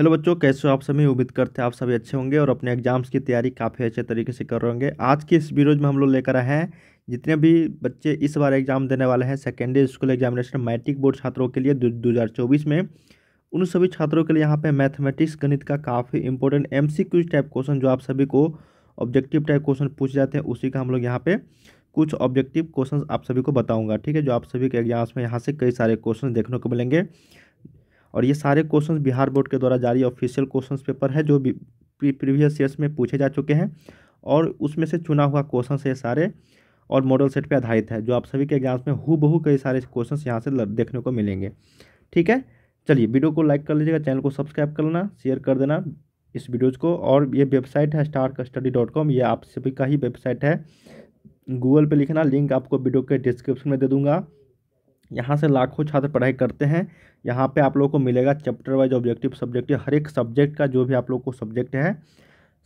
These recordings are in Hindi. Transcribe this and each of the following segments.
हेलो बच्चों कैसे हो आप सभी उम्मीद करते हैं आप सभी अच्छे होंगे और अपने एग्जाम्स की तैयारी काफ़ी अच्छे तरीके से कर रहे होंगे आज के इस वीडियो में हम लोग लेकर आए हैं जितने भी बच्चे इस बार एग्जाम देने वाले हैं secondary school examination matric board छात्रों के लिए दो में उन सभी छात्रों के लिए यहाँ पर मैथमेटिक्स गणित का काफ़ी इंपॉर्टेंट एम टाइप क्वेश्चन जो आप सभी को ऑब्जेक्टिव टाइप क्वेश्चन पूछ जाते हैं उसी का हम लोग यहाँ पर कुछ ऑब्जेक्टिव क्वेश्चन आप सभी को बताऊँगा ठीक है जो आप सभी के एग्जाम्स में यहाँ से कई सारे क्वेश्चन देखने को मिलेंगे और ये सारे क्वेश्चन बिहार बोर्ड के द्वारा जारी ऑफिशियल क्वेश्चन पेपर है जो प्रीवियस ईयर्स में पूछे जा चुके हैं और उसमें से चुना हुआ क्वेश्चन है सारे और मॉडल सेट पे आधारित है जो आप सभी के एग्जाम्स में हु बहू कई सारे क्वेश्चंस यहाँ से देखने को मिलेंगे ठीक है चलिए वीडियो को लाइक कर लीजिएगा चैनल को सब्सक्राइब कर लेना शेयर कर देना इस वीडियोज़ को और ये वेबसाइट है स्टार स्टडी डॉट कॉम ये आप सभी का ही वेबसाइट है गूगल पे लिखना लिंक आपको वीडियो के डिस्क्रिप्शन में दे दूंगा यहाँ से लाखों छात्र पढ़ाई करते हैं यहाँ पे आप लोगों को मिलेगा चैप्टर वाइज ऑब्जेक्टिव सब्जेक्टिव हर एक सब्जेक्ट का जो भी आप लोग को सब्जेक्ट है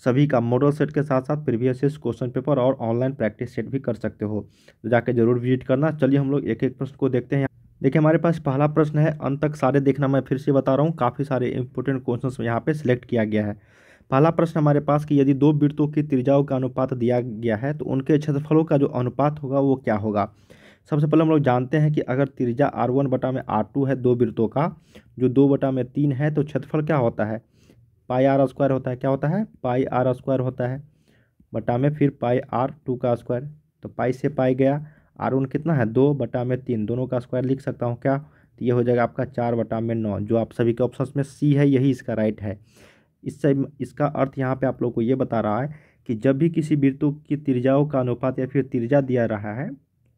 सभी का मॉडल सेट के साथ साथ प्रीवियस क्वेश्चन पेपर और ऑनलाइन प्रैक्टिस सेट भी कर सकते हो तो जाके जरूर विजिट करना चलिए हम लोग एक एक प्रश्न को देखते हैं देखिए हमारे पास पहला प्रश्न है अंत तक सारे देखना मैं फिर से बता रहा हूँ काफ़ी सारे इंपॉर्टेंट क्वेश्चन यहाँ पे सिलेक्ट किया गया है पहला प्रश्न हमारे पास कि यदि दो वृत्तों की त्रिजाओं का अनुपात दिया गया है तो उनके क्षेत्रफलों का जो अनुपात होगा वो क्या होगा सबसे पहले हम लोग जानते हैं कि अगर त्रिज्या आर वन बटा में आर टू है दो वृत्तों का जो दो बटा में तीन है तो क्षेत्रफल क्या होता है पाई आर स्क्वायर होता है क्या होता है पाई आर स्क्वायर होता है बटा में फिर पाई आर टू का स्क्वायर तो पाई से पाई गया आर वन कितना है दो बटा में तीन दोनों का स्क्वायर लिख सकता हूँ क्या तो ये हो जाएगा आपका चार बटा में नौ जो आप सभी के ऑप्शन में सी है यही इसका राइट है इससे इसका अर्थ यहाँ पे आप लोग को ये बता रहा है कि जब भी किसी वृत्तों की त्रिज्याओं का अनुपात या फिर त्रिज्या दिया रहा है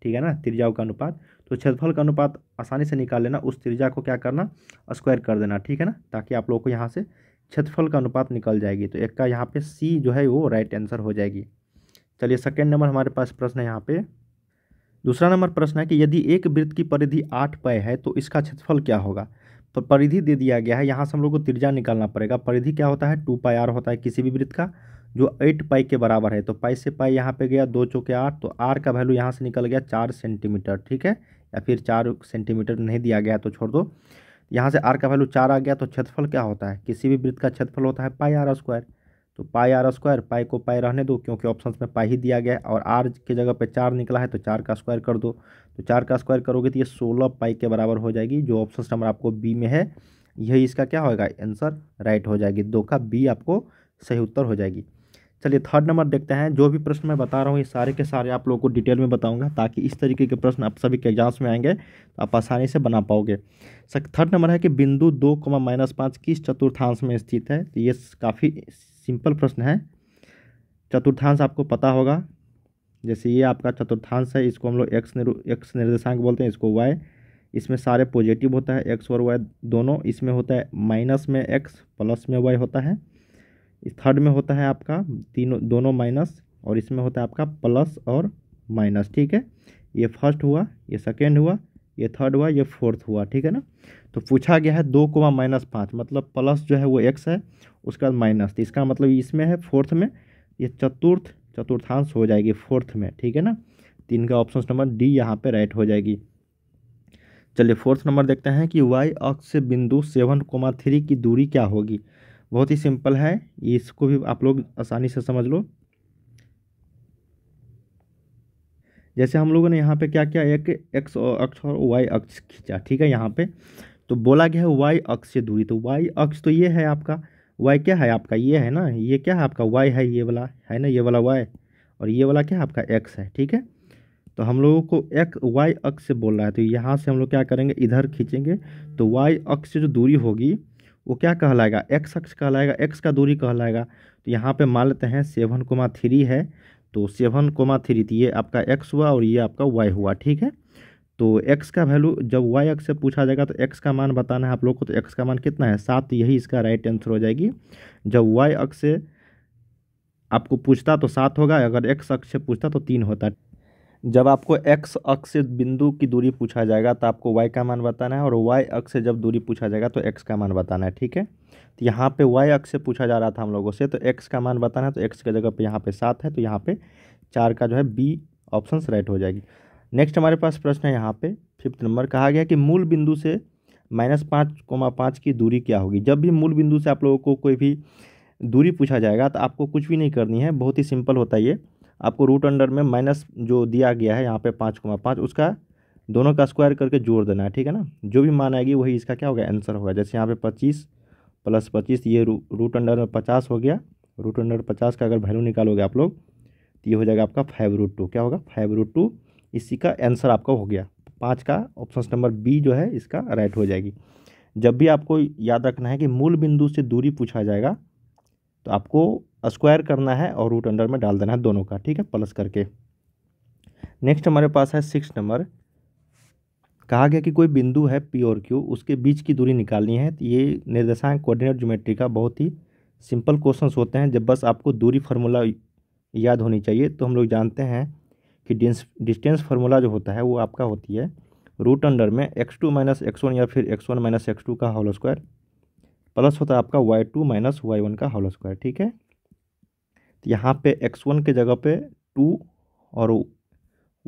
ठीक है ना त्रिज्याओं का अनुपात तो क्षेत्रफल का अनुपात आसानी से निकाल लेना उस त्रिजा को क्या करना स्क्वायर कर देना ठीक है ना ताकि आप लोगों को यहाँ से क्षेत्रफल का अनुपात निकल जाएगी तो एक का यहाँ पे सी जो है वो राइट आंसर हो जाएगी चलिए सेकेंड नंबर हमारे पास प्रश्न है यहाँ पे दूसरा नंबर प्रश्न है कि यदि एक वृत्त की परिधि आठ पय है तो इसका क्षेत्रफल क्या होगा तो परिधि दे दिया गया है यहाँ से हम लोग को त्रिजा निकालना पड़ेगा परिधि क्या होता है टू पाई आर होता है किसी भी वृत्त का जो एट पाई के बराबर है तो पाई से पाई यहाँ पे गया दो चौके आठ तो आर का वैल्यू यहाँ से निकल गया चार सेंटीमीटर ठीक है या फिर चार सेंटीमीटर नहीं दिया गया तो छोड़ दो यहाँ से आर का वैल्यू चार आ गया तो क्षेत्रफल क्या होता है किसी भी वृत्त का क्षेत्रफल होता है पाई आर स्क्वायर तो पाई आर स्क्वायर पाई को पाई रहने दो क्योंकि ऑप्शन में पाई ही दिया गया और आर के जगह पर चार निकला है तो चार का स्क्वायर कर दो तो चार का स्क्वायर करोगे तो ये सोलह पाई के बराबर हो जाएगी जो ऑप्शन नंबर आपको बी में है यही इसका क्या होगा आंसर राइट हो जाएगी दो का बी आपको सही उत्तर हो जाएगी चलिए थर्ड नंबर देखते हैं जो भी प्रश्न मैं बता रहा हूँ ये सारे के सारे आप लोगों को डिटेल में बताऊंगा ताकि इस तरीके के प्रश्न आप सभी के एग्जाम्स में आएंगे तो आप आसानी से बना पाओगे सर थर्ड नंबर है कि बिंदु दो कमा माइनस पाँच किस चतुर्थांश में स्थित है तो ये काफ़ी सिंपल प्रश्न है चतुर्थांश आपको पता होगा जैसे ये आपका चतुर्थांश है इसको हम लोग एक्स एक्स निर्देशांक बोलते हैं इसको वाई इसमें सारे पॉजिटिव होता है एक्स और वाई दोनों इसमें होता है माइनस में एक्स प्लस में वाई होता है इस थर्ड में होता है आपका तीनों दोनों माइनस और इसमें होता है आपका प्लस और माइनस ठीक है ये फर्स्ट हुआ ये सेकेंड हुआ ये थर्ड हुआ ये फोर्थ हुआ ठीक है ना तो पूछा गया है दो कोमा माइनस पाँच मतलब प्लस जो है वो एक्स है उसके बाद माइनस तो इसका मतलब इसमें है फोर्थ में ये चतुर्थ चतुर्थांश हो जाएगी फोर्थ में ठीक है ना तीन का ऑप्शन नंबर डी यहाँ पे राइट हो जाएगी चलिए फोर्थ नंबर देखते हैं कि वाई अक्ष से बिंदु सेवन कोमा थ्री की दूरी क्या होगी बहुत ही सिंपल है इसको भी आप लोग आसानी से समझ लो जैसे हम लोगों ने यहाँ पे क्या किया एक एक्स अक्ष और वाई अक्ष खींचा ठीक है यहाँ पे तो बोला गया है वाई अक्ष से दूरी तो वाई अक्ष तो ये है आपका वाई क्या है आपका ये है ना ये क्या है आपका वाई है ये वाला है ना ये वाला वाई और ये वाला क्या है आपका एक्स है ठीक है तो हम लोगों को एक वाई अक्ष से बोल रहा है तो यहाँ से हम लोग क्या करेंगे इधर खींचेंगे तो वाई अक्ष से जो दूरी होगी वो क्या कहलाएगा एक्स अक्ष कहलाएगा एक्स का दूरी कहलाएगा तो यहाँ पे मान लेते हैं सेवन कोमा थ्री है तो सेवन कोमा थ्री तो ये आपका एक्स हुआ और ये आपका वाई हुआ ठीक है तो एक्स का वैल्यू जब वाई एक्स से पूछा जाएगा तो एक्स का मान बताना है आप लोग को तो एक्स का मान कितना है सात तो यही इसका राइट आंसर हो जाएगी जब वाई अक्ष से आपको पूछता तो सात होगा अगर एक्स अक्ष से पूछता तो तीन होता जब आपको एक्स अक्ष से बिंदु की दूरी पूछा जाएगा तो आपको वाई का मान बताना है और वाई अक्ष से जब दूरी पूछा जाएगा तो एक्स का मान बताना है ठीक है तो यहाँ पे वाई अक्ष से पूछा जा रहा था हम लोगों से तो एक्स का मान बताना है तो एक्स के जगह पे यहाँ पे सात है तो यहाँ पे चार का जो है बी ऑप्शन राइट हो जाएगी नेक्स्ट हमारे पास प्रश्न है यहाँ पर फिफ्थ नंबर कहा गया कि मूल बिंदु से माइनस पाँच कोमा पाँच की दूरी क्या होगी जब भी मूल बिंदु से आप लोगों को कोई भी दूरी पूछा जाएगा तो आपको कुछ भी नहीं करनी है बहुत ही सिंपल होता है ये आपको रूट अंडर में माइनस जो दिया गया है यहाँ पे पाँच कोमा पाँच उसका दोनों का स्क्वायर करके जोड़ देना है ठीक है ना जो भी मान आएगी वही इसका क्या होगा आंसर होगा जैसे यहाँ पे पच्चीस प्लस पच्चीस ये रू, रूट अंडर में पचास हो गया रूट अंडर पचास का अगर वैल्यू निकालोगे आप लोग तो ये हो जाएगा आपका फाइव रूट टू क्या होगा फाइव रूट टू इसी का आंसर आपका हो गया पाँच का ऑप्शन नंबर बी जो है इसका राइट हो जाएगी जब भी आपको याद रखना है कि मूल बिंदु से दूरी पूछा जाएगा तो आपको स्क्वायर करना है और रूट अंडर में डाल देना है दोनों का ठीक है प्लस करके नेक्स्ट हमारे पास है सिक्स नंबर कहा गया कि कोई बिंदु है पी और क्यू उसके बीच की दूरी निकालनी है तो ये निर्देशांक कोऑर्डिनेट ज्योमेट्री का बहुत ही सिंपल क्वेश्चन होते हैं जब बस आपको दूरी फार्मूला याद होनी चाहिए तो हम लोग जानते हैं कि डिस्टेंस फार्मूला जो होता है वो आपका होती है रूट अंडर में X two minus X one या फिर X one minus X two का होल स्क्वायर प्लस होता है आपका Y two minus Y one का होल स्क्वायर ठीक है तो यहाँ पे एक्स वन के जगह पे टू और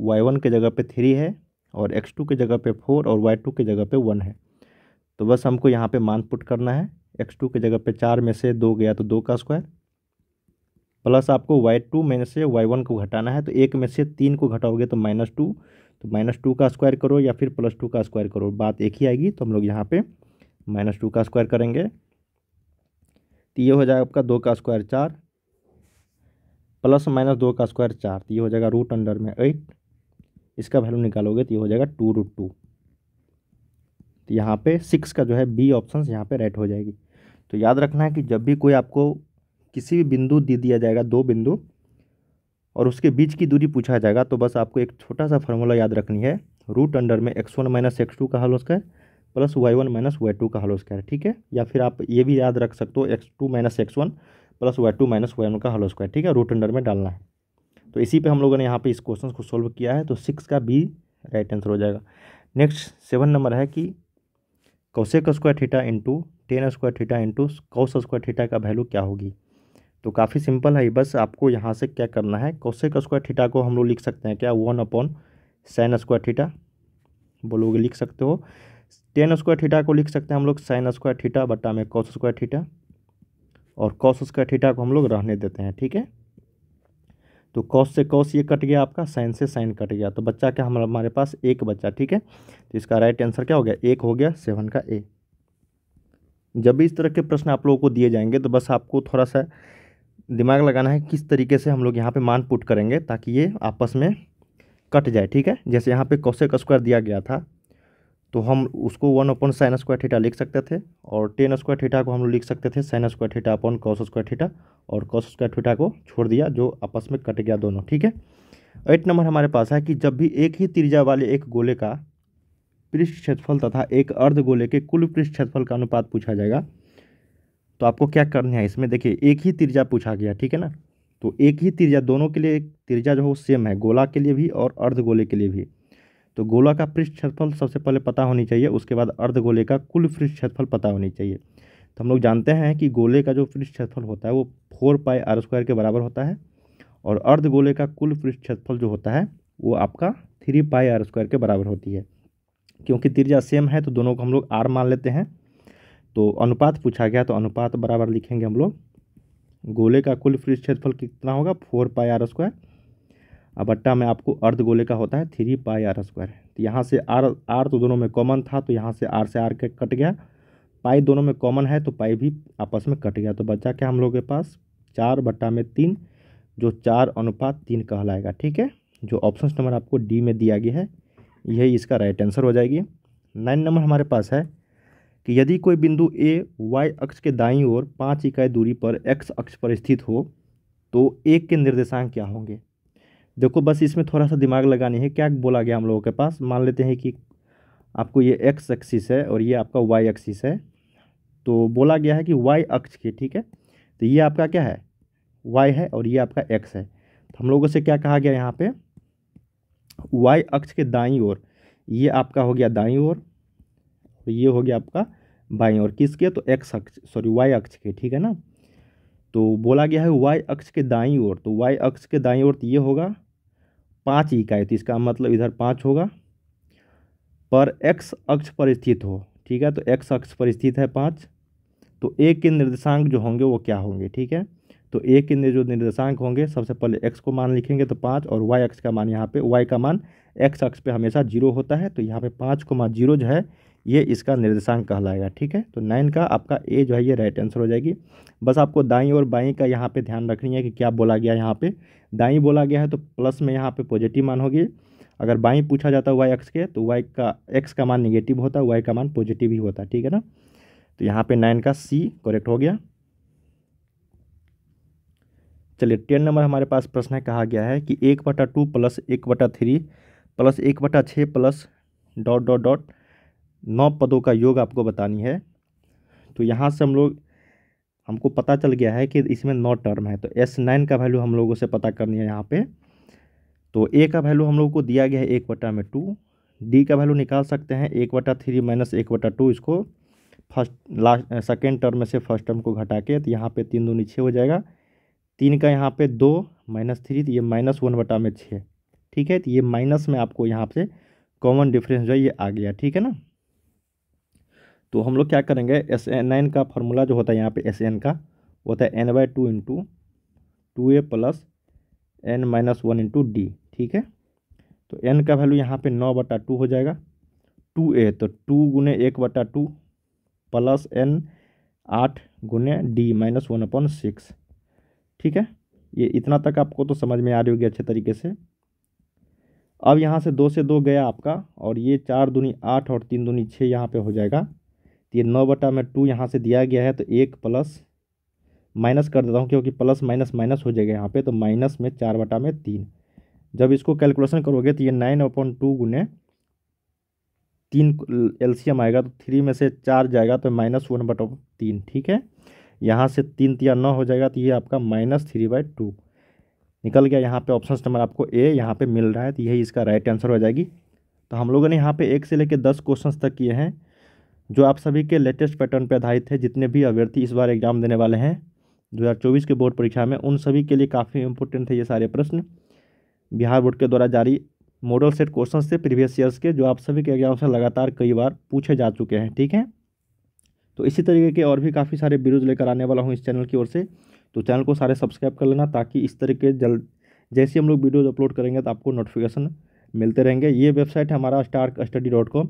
वाई वन के जगह पे थ्री है और एक्स टू के जगह पे फोर और वाई टू के जगह पे वन है तो बस हमको यहाँ पे मान पुट करना है एक्स टू के जगह पे चार में से दो गया तो दो का स्क्वायर प्लस आपको वाई टू में से वाई वन को घटाना है तो एक में से तीन को घटाओगे तो माइनस टू तो माइनस टू का स्क्वायर करो या फिर प्लस टू का स्क्वायर करो बात एक ही आएगी तो हम लोग यहाँ पे माइनस टू का स्क्वायर करेंगे तो ये हो जाएगा आपका दो का स्क्वायर चार प्लस माइनस दो का स्क्वायर चार तो ये हो जाएगा रूट अंडर में एट इसका वैल्यू निकालोगे तो ये हो जाएगा टू रूट टू तो यहाँ पे सिक्स का जो है बी ऑप्शन यहाँ पे राइट हो जाएगी तो याद रखना है कि जब भी कोई आपको किसी भी बिंदु दे दिया जाएगा दो बिंदु और उसके बीच की दूरी पूछा जाएगा तो बस आपको एक छोटा सा फॉर्मूला याद रखनी है रूट अंडर में X one minus X two का हल उसका plus Y one minus Y two का हलो स्क्वायर ठीक है या फिर आप ये भी याद रख सकते हो X two minus X one plus Y two minus Y one का हलो स्क्वायर ठीक है रूट अंडर में डालना है तो इसी पे हम लोगों ने यहाँ पे इस क्वेश्चन को सोल्व किया है तो सिक्स का बी राइट आंसर हो जाएगा नेक्स्ट सेवन नंबर है कि cosec square theta into tan square theta into cos square theta का वैल्यू क्या होगी तो काफ़ी सिंपल है बस आपको यहाँ से क्या करना है कौशेक स्क्वायर थीटा को हम लोग लिख सकते हैं क्या one upon sine square theta बोलोगे लिख सकते हो टेन स्क्वायर थीटा को लिख सकते हैं हम लोग साइन स्क्वायर थीटा बट्टा में कॉस स्क्वायर थीटा और कॉस स्क्वायर थीटा को हम लोग रहने देते हैं ठीक है तो कॉस से कॉस ये कट गया आपका साइन से साइन कट गया तो बच्चा क्या हमारा हमारे पास एक बच्चा ठीक है तो इसका राइट आंसर क्या हो गया एक हो गया सेवन का ए जब भी इस तरह के प्रश्न आप लोगों को दिए जाएंगे तो बस आपको थोड़ा सा दिमाग लगाना है किस तरीके से हम लोग यहाँ पे मान पुट करेंगे ताकि ये आपस में कट जाए ठीक है जैसे यहाँ पे कौशिक स्क्वायर दिया गया था तो हम उसको one upon sine square theta लिख सकते थे और टेन स्क्वायर थीटा को हम लोग लिख सकते थे sine square theta upon cos square theta और कॉस स्क्वायर थीटा को छोड़ दिया जो आपस में कट गया दोनों ठीक है एट नंबर हमारे पास है कि जब भी एक ही त्रिज्या वाले एक गोले का पृष्ठ क्षेत्रफल तथा एक अर्ध गोले के कुल पृष्ठ क्षेत्रफल का अनुपात पूछा जाएगा तो आपको क्या करना है इसमें देखिए एक ही त्रिज्या पूछा गया ठीक है ना तो एक ही त्रिज्या दोनों के लिए त्रिज्या जो है वो सेम है गोला के लिए भी और अर्ध गोले के लिए भी तो गोला का पृष्ठ क्षेत्रफल सबसे पहले पता होनी चाहिए उसके बाद अर्ध गोले का कुल पृष्ठ क्षेत्रफल पता होनी चाहिए तो हम लोग जानते हैं कि गोले का जो पृष्ठ क्षेत्रफल होता है वो फोर पाई आर स्क्वायर के बराबर होता है और अर्ध गोले का कुल पृष्ठ क्षेत्रफल जो होता है वो आपका थ्री पाई आर स्क्वायर के बराबर होती है क्योंकि त्रिज्या सेम है तो दोनों को हम लोग आर मान लेते हैं तो अनुपात पूछा गया तो अनुपात बराबर लिखेंगे हम लोग गोले का कुल पृष्ठ क्षेत्रफल कितना होगा फोर पाई आर स्क्वायर अबट्टा में आपको अर्ध गोले का होता है थ्री पाई आर स्क्वायर तो यहाँ से आर आर तो दोनों में कॉमन था तो यहाँ से आर से आर के कट गया पाई दोनों में कॉमन है तो पाई भी आपस में कट गया तो बचा क्या हम लोग के पास चार बट्टा में तीन जो चार अनुपात तीन कहलाएगा ठीक है जो ऑप्शन नंबर आपको डी में दिया गया है यही इसका राइट आंसर हो जाएगी नाइन नंबर हमारे पास है कि यदि कोई बिंदु ए वाई अक्ष के दाई ओर पाँच इकाई दूरी पर एक्स अक्ष पर स्थित हो तो एक के निर्देशांक क्या होंगे देखो बस इसमें थोड़ा सा दिमाग लगानी है क्या बोला गया हम लोगों के पास मान लेते हैं कि आपको ये एक्स एक्सिस है और ये आपका वाई एक्सिस है तो बोला गया है कि वाई अक्ष के ठीक है तो ये आपका क्या है वाई है और ये आपका एक्स है तो हम लोगों से क्या कहा गया यहाँ पे वाई अक्ष के दाई ओर ये आपका हो गया दाई ओर और ये हो गया आपका बाई ओर किसके तो एक्स अक्ष सॉरी वाई अक्ष के ठीक है ना तो बोला गया है वाई अक्ष के दाई ओर तो वाई अक्ष के दाई ओर तो ये होगा पाँच इकाई तो इसका मतलब इधर पाँच होगा पर एक्स अक्ष पर स्थित हो ठीक है तो एक्स अक्ष पर स्थित है पाँच तो ए के निर्देशांक जो होंगे वो क्या होंगे ठीक है तो ए के जो निर्देशांक होंगे सबसे पहले एक्स को मान लिखेंगे तो पाँच और वाई अक्ष का मान यहाँ पे वाई का मान एक्स अक्ष पे हमेशा जीरो होता है तो यहाँ पे पाँच को मान जीरो जो है ये इसका निर्देशांक कहलाएगा ठीक है तो नाइन का आपका ए जो है ये राइट आंसर हो जाएगी बस आपको दाई और बाई का यहाँ पे ध्यान रखनी है कि क्या बोला गया यहाँ पे दाई बोला गया है तो प्लस में यहाँ पे पॉजिटिव मान होगी अगर बाई पूछा जाता है वाई एक्स के तो वाई का एक्स का मान निगेटिव होता है वाई का मान पॉजिटिव ही होता ठीक है ना तो यहाँ पे नाइन का सी करेक्ट हो गया चलिए टेन नंबर हमारे पास प्रश्न है कहा गया है कि एक बटा टू प्लस एक बटा थ्री प्लस एक बटा छः प्लस डॉट डॉट डॉट नौ पदों का योग आपको बतानी है तो यहाँ से हम लोग हमको पता चल गया है कि इसमें नौ टर्म है तो एस नाइन का वैल्यू हम लोगों से पता करनी है यहाँ पे तो ए का वैल्यू हम लोगों को दिया गया है एक वटा में टू डी का वैल्यू निकाल सकते हैं एक वटा थ्री माइनस एक वटा टू इसको फर्स्ट लास्ट सेकेंड टर्म में से फर्स्ट टर्म को घटा के तो यहाँ पर तीन दो नीचे हो जाएगा तीन का यहाँ पर दो माइनस थ्री तो ये माइनस वन वटा में छः ठीक है तो ये माइनस में आपको यहाँ से कॉमन डिफरेंस जो है ये आ गया ठीक है ना तो हम लोग क्या करेंगे एस एन एन का फार्मूला जो होता है यहाँ पे एस एन का होता है N by two into two A plus N minus one into D ठीक है तो एन का वैल्यू यहाँ पे नौ बटा टू हो जाएगा टू ए तो टू गुने एक बटा टू प्लस एन आठ गुने D minus one upon six ठीक है ये इतना तक आपको तो समझ में आ रही होगी अच्छे तरीके से अब यहाँ से दो से दो गया आपका और ये चार दूनी आठ और तीन दूनी छः यहाँ पे हो जाएगा ये नौ बटा में टू यहाँ से दिया गया है तो एक प्लस माइनस कर देता हूँ क्योंकि प्लस माइनस माइनस हो जाएगा यहाँ पे तो माइनस में चार बटा में तीन जब इसको कैलकुलेशन करोगे तो ये नाइन अपॉन टू गुने तीन एलसीएम आएगा तो थ्री में से चार जाएगा तो माइनस वन बटा तीन ठीक है यहाँ से तीन तिया नौ हो जाएगा तो ये आपका माइनस थ्री बाई टू निकल गया यहाँ पे ऑप्शन नंबर आपको ए यहाँ पे मिल रहा है तो यही इसका राइट आंसर हो जाएगी तो हम लोगों ने यहाँ पे एक से लेकर दस क्वेश्चन तक किए हैं जो आप सभी के लेटेस्ट पैटर्न पर आधारित है जितने भी अभ्यर्थी इस बार एग्जाम देने वाले हैं 2024 के बोर्ड परीक्षा में उन सभी के लिए काफ़ी इंपॉर्टेंट है ये सारे प्रश्न बिहार बोर्ड के द्वारा जारी मॉडल सेट क्वेश्चन से प्रीवियस ईयर्स के जो आप सभी के एग्जाम से लगातार कई बार पूछे जा चुके हैं ठीक है तो इसी तरीके के और भी काफ़ी सारे वीडियोज लेकर आने वाला हूँ इस चैनल की ओर से तो चैनल को सारे सब्सक्राइब कर लेना ताकि इस तरीके जल्द जैसे हम लोग वीडियोज अपलोड करेंगे तो आपको नोटिफिकेशन मिलते रहेंगे ये वेबसाइट है हमारा स्टार्क स्टडी डॉट कॉम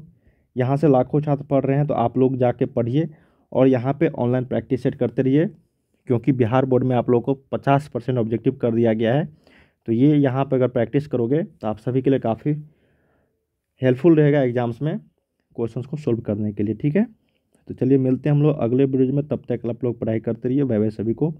यहाँ से लाखों छात्र पढ़ रहे हैं तो आप लोग जाके पढ़िए और यहाँ पे ऑनलाइन प्रैक्टिस सेट करते रहिए क्योंकि बिहार बोर्ड में आप लोगों को पचास परसेंट ऑब्जेक्टिव कर दिया गया है तो ये यहाँ पर अगर प्रैक्टिस करोगे तो आप सभी के लिए काफ़ी हेल्पफुल रहेगा एग्जाम्स में क्वेश्चन को सोल्व करने के लिए ठीक है तो चलिए मिलते हैं हम लोग अगले वीडियो में तब तक आप लोग पढ़ाई करते रहिए वह सभी को